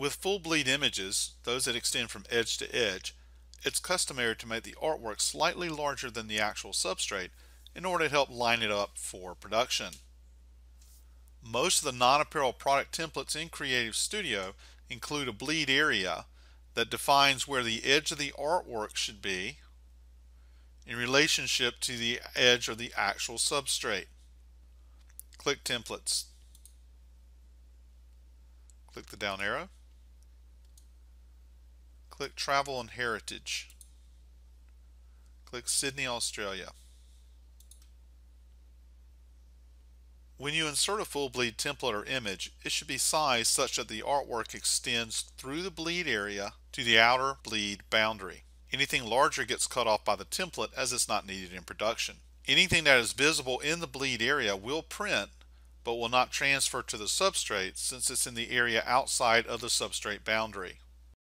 With full bleed images, those that extend from edge to edge, it's customary to make the artwork slightly larger than the actual substrate in order to help line it up for production. Most of the non-apparel product templates in Creative Studio include a bleed area that defines where the edge of the artwork should be in relationship to the edge of the actual substrate. Click Templates. Click the down arrow. Click Travel and Heritage. Click Sydney, Australia. When you insert a full bleed template or image, it should be sized such that the artwork extends through the bleed area to the outer bleed boundary. Anything larger gets cut off by the template as it's not needed in production. Anything that is visible in the bleed area will print but will not transfer to the substrate since it's in the area outside of the substrate boundary.